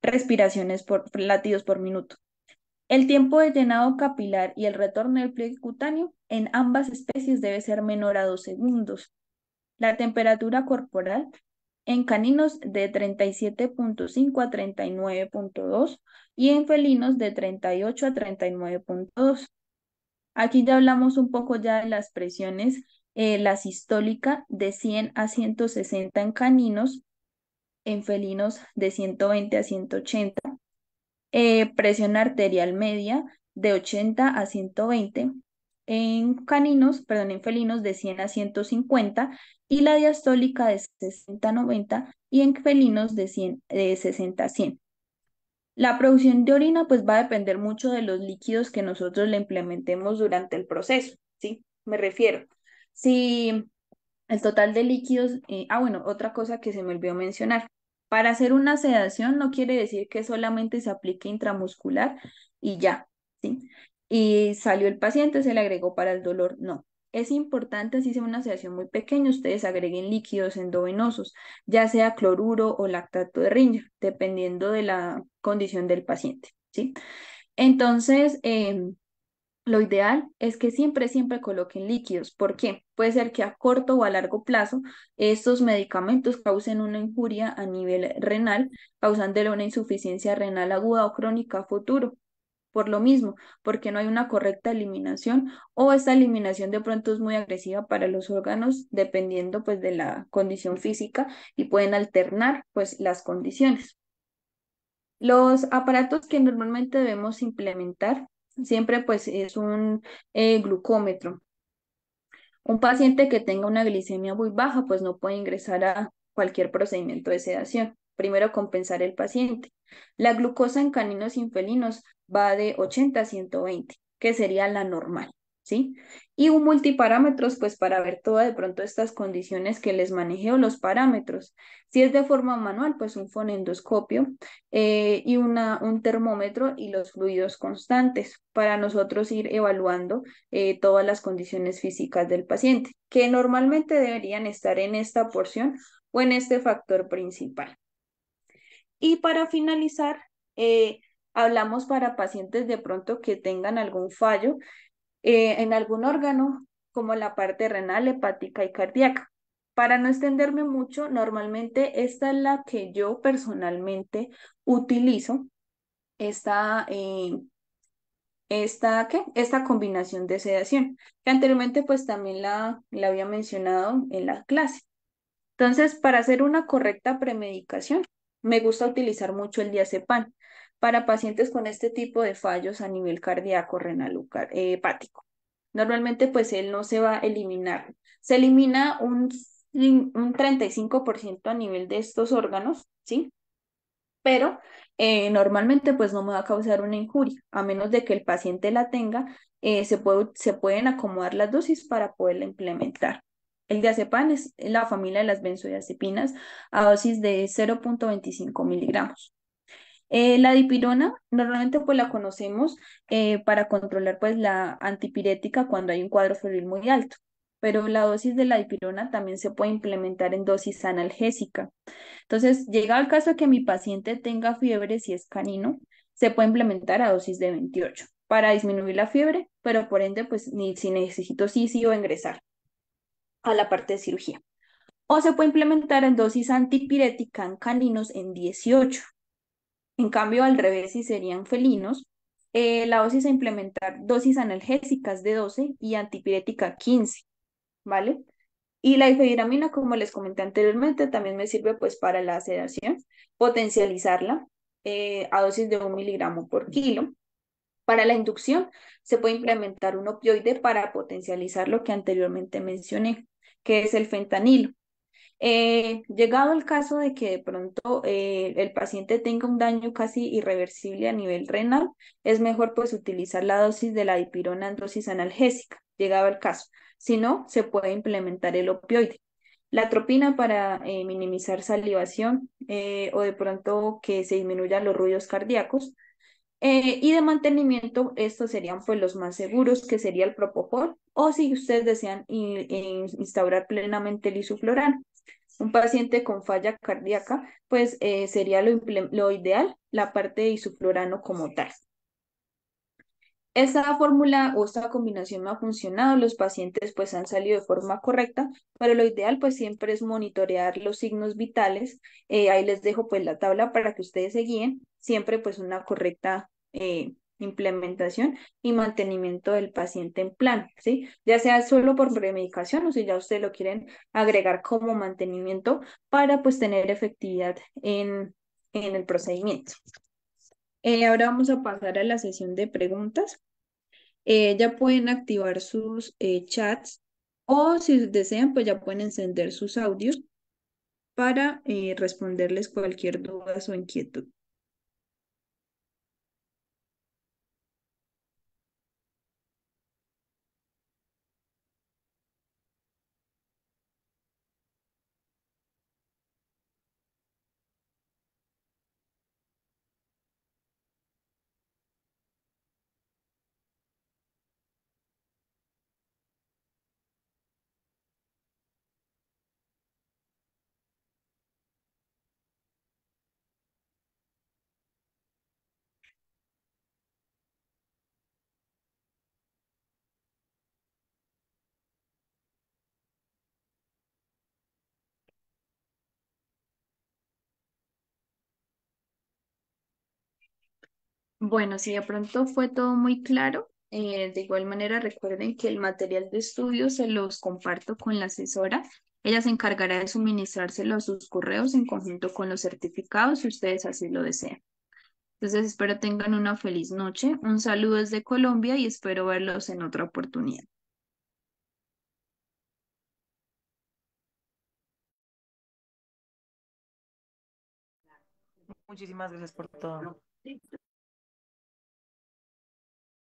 respiraciones por latidos por minuto. El tiempo de llenado capilar y el retorno del pliegue cutáneo en ambas especies debe ser menor a 2 segundos. La temperatura corporal en caninos de 37.5 a 39.2 y en felinos de 38 a 39.2. Aquí ya hablamos un poco ya de las presiones, eh, la sistólica de 100 a 160 en caninos, en felinos de 120 a 180, eh, presión arterial media de 80 a 120, en caninos, perdón, en felinos de 100 a 150 y la diastólica de 60 a 90 y en felinos de, de 60 a 100. La producción de orina pues va a depender mucho de los líquidos que nosotros le implementemos durante el proceso, ¿sí? Me refiero. Si el total de líquidos, eh, ah bueno, otra cosa que se me olvidó mencionar. Para hacer una sedación no quiere decir que solamente se aplique intramuscular y ya, ¿sí? Y salió el paciente, se le agregó para el dolor, no. Es importante, si sea una asociación muy pequeña, ustedes agreguen líquidos endovenosos, ya sea cloruro o lactato de rinja, dependiendo de la condición del paciente, ¿sí? Entonces, em, lo ideal es que siempre, siempre coloquen líquidos. ¿Por qué? Puede ser que a corto o a largo plazo estos medicamentos causen una injuria a nivel renal, causándole una insuficiencia renal aguda o crónica a futuro por lo mismo, porque no hay una correcta eliminación o esta eliminación de pronto es muy agresiva para los órganos dependiendo pues de la condición física y pueden alternar pues las condiciones. Los aparatos que normalmente debemos implementar siempre pues es un eh, glucómetro. Un paciente que tenga una glicemia muy baja pues no puede ingresar a cualquier procedimiento de sedación. Primero compensar el paciente. La glucosa en caninos infelinos felinos va de 80 a 120, que sería la normal, ¿sí? Y un multiparámetros, pues para ver todas de pronto estas condiciones que les o los parámetros. Si es de forma manual, pues un fonendoscopio eh, y un termómetro y los fluidos constantes para nosotros ir evaluando eh, todas las condiciones físicas del paciente, que normalmente deberían estar en esta porción o en este factor principal. Y para finalizar, eh, hablamos para pacientes de pronto que tengan algún fallo eh, en algún órgano, como la parte renal, hepática y cardíaca. Para no extenderme mucho, normalmente esta es la que yo personalmente utilizo, esta, eh, esta, esta combinación de sedación, que anteriormente pues también la, la había mencionado en la clase. Entonces, para hacer una correcta premedicación, me gusta utilizar mucho el diazepam para pacientes con este tipo de fallos a nivel cardíaco, renal o eh, hepático. Normalmente, pues él no se va a eliminar. Se elimina un, un 35% a nivel de estos órganos, ¿sí? Pero eh, normalmente, pues no me va a causar una injuria, a menos de que el paciente la tenga, eh, se, puede, se pueden acomodar las dosis para poderla implementar. El diazepam es la familia de las benzodiazepinas a dosis de 0.25 miligramos. Eh, la dipirona, normalmente pues la conocemos eh, para controlar pues la antipirética cuando hay un cuadro febril muy alto, pero la dosis de la dipirona también se puede implementar en dosis analgésica. Entonces, llega el caso que mi paciente tenga fiebre si es canino, se puede implementar a dosis de 28 para disminuir la fiebre, pero por ende pues ni si necesito sí sí o ingresar a la parte de cirugía. O se puede implementar en dosis antipirética en caninos en 18. En cambio, al revés, si serían felinos, eh, la dosis a implementar dosis analgésicas de 12 y antipirética 15, ¿vale? Y la ifediramina como les comenté anteriormente, también me sirve pues para la sedación, potencializarla eh, a dosis de 1 miligramo por kilo. Para la inducción se puede implementar un opioide para potencializar lo que anteriormente mencioné que es el fentanilo. Eh, llegado el caso de que de pronto eh, el paciente tenga un daño casi irreversible a nivel renal, es mejor pues utilizar la dosis de la dipirona en dosis analgésica, llegado el caso. Si no, se puede implementar el opioide. La tropina para eh, minimizar salivación o de pronto que se disminuyan los ruidos cardíacos. Eh, y de mantenimiento, estos serían pues los más seguros, que sería el propofol, o si ustedes desean instaurar plenamente el isoflorano. Un paciente con falla cardíaca, pues eh, sería lo, ideal la parte de isoflorano como tal. Esta fórmula o esta combinación no ha funcionado, los pacientes pues han salido de forma correcta, pero lo ideal pues siempre es monitorear los signos vitales. Eh, ahí les dejo pues la tabla para que ustedes se guíen, siempre pues una correcta eh, implementación y mantenimiento del paciente en plan, ¿sí? Ya sea solo por premedicación o si ya ustedes lo quieren agregar como mantenimiento para pues tener efectividad en, en el procedimiento. Eh, ahora vamos a pasar a la sesión de preguntas. Eh, ya pueden activar sus chats o si desean, pues ya pueden encender sus audios para responderles cualquier duda o inquietud. Bueno, si de pronto fue todo muy claro, eh, de igual manera recuerden que el material de estudio se los comparto con la asesora. Ella se encargará de suministrárselo a sus correos en conjunto con los certificados si ustedes así lo desean. Entonces espero tengan una feliz noche. Un saludo desde Colombia y espero verlos en otra oportunidad. Muchísimas gracias por todo.